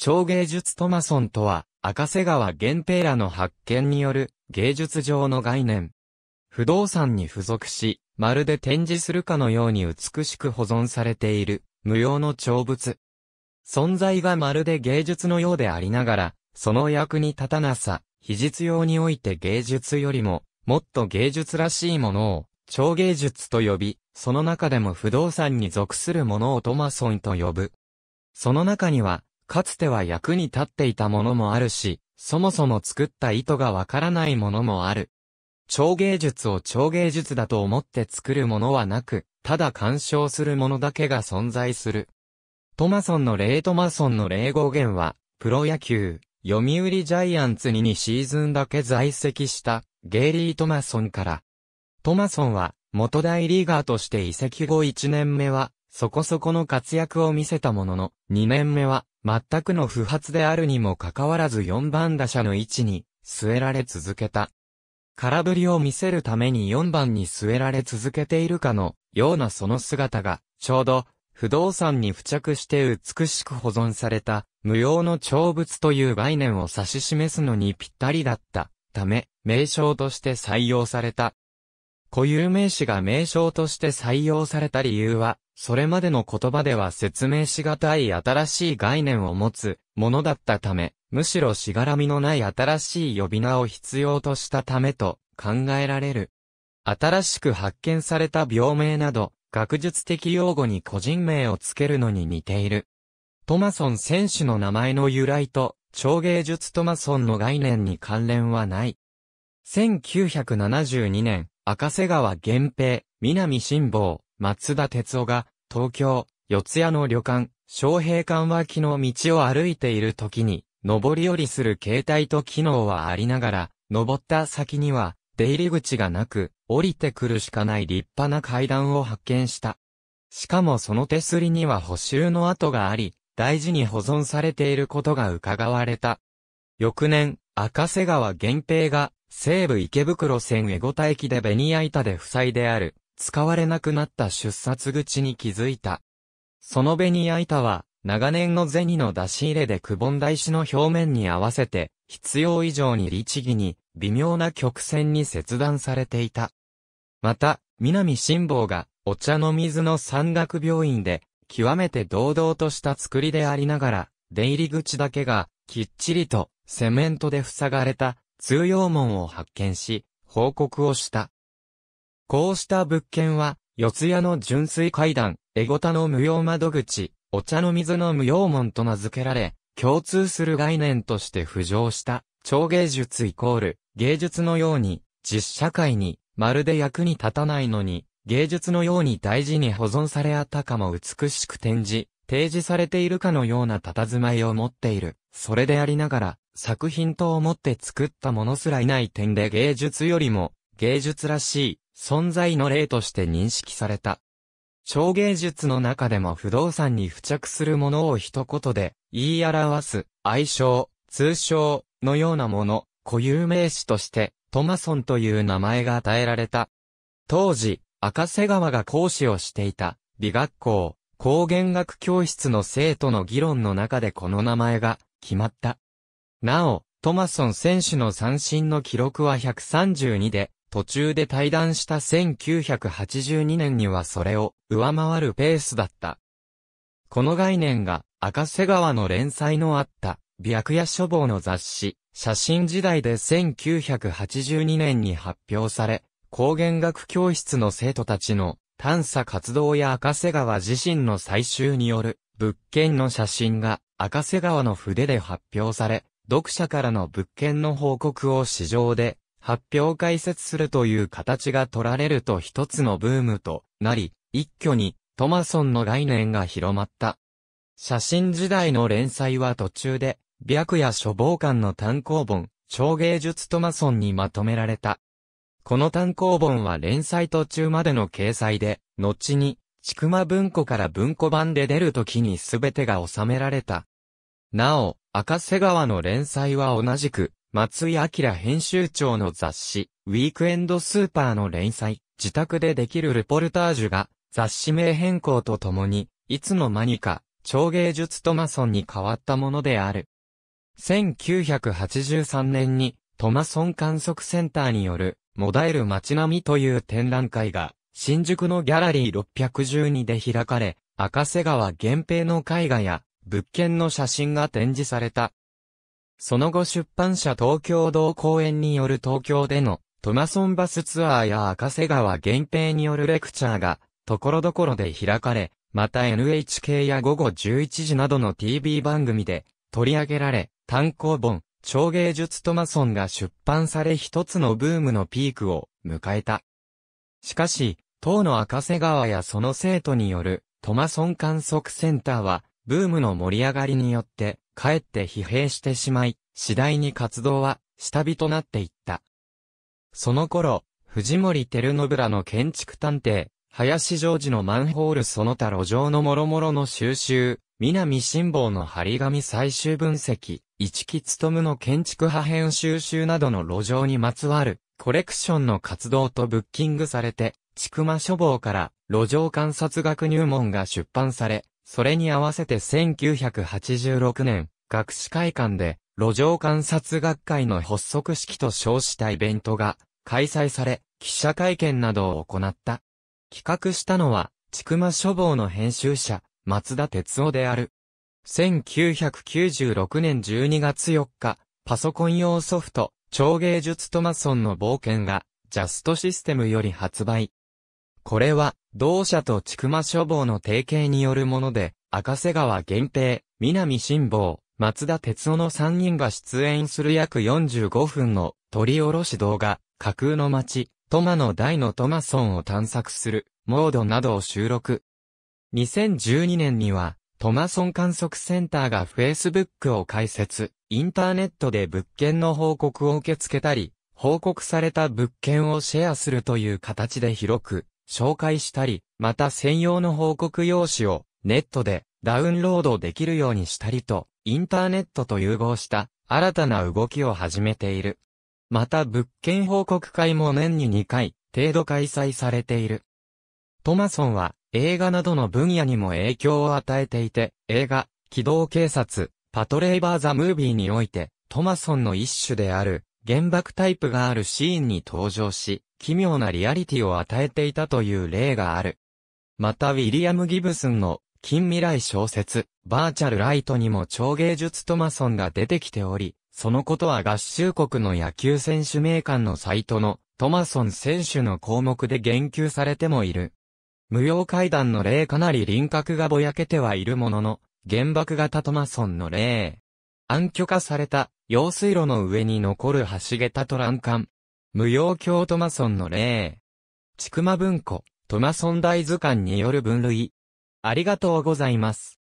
超芸術トマソンとは、赤瀬川源平らの発見による芸術上の概念。不動産に付属し、まるで展示するかのように美しく保存されている、無用の長物。存在がまるで芸術のようでありながら、その役に立たなさ、非実用において芸術よりも、もっと芸術らしいものを、超芸術と呼び、その中でも不動産に属するものをトマソンと呼ぶ。その中には、かつては役に立っていたものもあるし、そもそも作った意図がわからないものもある。超芸術を超芸術だと思って作るものはなく、ただ鑑賞するものだけが存在する。トマソンの例トマソンの例語源は、プロ野球、読売ジャイアンツに2シーズンだけ在籍した、ゲイリー・トマソンから。トマソンは、元大リーガーとして移籍後1年目は、そこそこの活躍を見せたものの、2年目は、全くの不発であるにもかかわらず4番打者の位置に据えられ続けた。空振りを見せるために4番に据えられ続けているかのようなその姿が、ちょうど不動産に付着して美しく保存された無用の長物という概念を指し示すのにぴったりだったため、名称として採用された。固有名詞が名称として採用された理由は、それまでの言葉では説明しがたい新しい概念を持つものだったため、むしろしがらみのない新しい呼び名を必要としたためと考えられる。新しく発見された病名など、学術的用語に個人名をつけるのに似ている。トマソン選手の名前の由来と、超芸術トマソンの概念に関連はない。1972年、赤瀬川源平、南辛坊、松田哲夫が、東京、四谷の旅館、昌平館は昨日道を歩いている時に、上り下りする携帯と機能はありながら、登った先には、出入り口がなく、降りてくるしかない立派な階段を発見した。しかもその手すりには補修の跡があり、大事に保存されていることが伺われた。翌年、赤瀬川源平が、西武池袋線江五田駅でベニヤ板で塞いである、使われなくなった出札口に気づいた。その紅矢板は、長年の銭の出し入れでくぼんだ石の表面に合わせて、必要以上に律儀に、微妙な曲線に切断されていた。また、南辛坊が、お茶の水の山岳病院で、極めて堂々とした作りでありながら、出入り口だけが、きっちりと、セメントで塞がれた、通用門を発見し、報告をした。こうした物件は、四谷の純粋階段、エゴタの無用窓口、お茶の水の無用門と名付けられ、共通する概念として浮上した、超芸術イコール、芸術のように、実社会に、まるで役に立たないのに、芸術のように大事に保存されあったかも美しく展示、提示されているかのような佇まいを持っている。それでありながら、作品と思って作ったものすらいない点で芸術よりも、芸術らしい、存在の例として認識された。超芸術の中でも不動産に付着するものを一言で言い表す愛称、通称のようなもの、固有名詞としてトマソンという名前が与えられた。当時、赤瀬川が講師をしていた美学校、高原学教室の生徒の議論の中でこの名前が決まった。なお、トマソン選手の三振の記録は132で、途中で退団した1982年にはそれを上回るペースだった。この概念が赤瀬川の連載のあった白夜書房の雑誌、写真時代で1982年に発表され、光原学教室の生徒たちの探査活動や赤瀬川自身の採集による物件の写真が赤瀬川の筆で発表され、読者からの物件の報告を市場で発表解説するという形が取られると一つのブームとなり、一挙にトマソンの概念が広まった。写真時代の連載は途中で、白夜書房館の単行本、超芸術トマソンにまとめられた。この単行本は連載途中までの掲載で、後に、ちくま文庫から文庫版で出るときに全てが収められた。なお、赤瀬川の連載は同じく、松井明編集長の雑誌、ウィークエンドスーパーの連載、自宅でできるルポルタージュが、雑誌名変更とともに、いつの間にか、超芸術トマソンに変わったものである。1983年に、トマソン観測センターによる、モダイル街並みという展覧会が、新宿のギャラリー612で開かれ、赤瀬川源平の絵画や、物件の写真が展示された。その後出版社東京同公園による東京でのトマソンバスツアーや赤瀬川源平によるレクチャーがところどころで開かれ、また NHK や午後11時などの TV 番組で取り上げられ、単行本、超芸術トマソンが出版され一つのブームのピークを迎えた。しかし、当の赤瀬川やその生徒によるトマソン観測センターは、ブームの盛り上がりによって、かえって疲弊してしまい、次第に活動は下火となっていった。その頃、藤森照信らの建築探偵、林常時のマンホールその他路上の諸々の収集、南辛抱の張り紙最終分析、一木務の建築派編収集などの路上にまつわる、コレクションの活動とブッキングされて、千曲書房から、路上観察学入門が出版され、それに合わせて1986年、学士会館で、路上観察学会の発足式と称したイベントが開催され、記者会見などを行った。企画したのは、ちくま書房の編集者、松田哲夫である。1996年12月4日、パソコン用ソフト、超芸術トマソンの冒険が、ジャストシステムより発売。これは、同社と千曲書房の提携によるもので、赤瀬川源平、南辛坊、松田哲夫の3人が出演する約45分の取り下ろし動画、架空の街、トマの大のトマソンを探索する、モードなどを収録。2012年には、トマソン観測センターが Facebook を開設、インターネットで物件の報告を受け付けたり、報告された物件をシェアするという形で広く紹介したり、また専用の報告用紙をネットでダウンロードできるようにしたりと、インターネットと融合した新たな動きを始めている。また物件報告会も年に2回程度開催されている。トマソンは映画などの分野にも影響を与えていて、映画、機動警察、パトレイバー・ザ・ムービーにおいて、トマソンの一種である、原爆タイプがあるシーンに登場し、奇妙なリアリティを与えていたという例がある。またウィリアム・ギブスンの近未来小説、バーチャルライトにも超芸術トマソンが出てきており、そのことは合衆国の野球選手名鑑のサイトのトマソン選手の項目で言及されてもいる。無用階段の例かなり輪郭がぼやけてはいるものの、原爆型トマソンの例。暗挙化された用水路の上に残る橋桁と欄干。無用教トマソンの例。ちくま文庫、トマソン大図鑑による分類。ありがとうございます。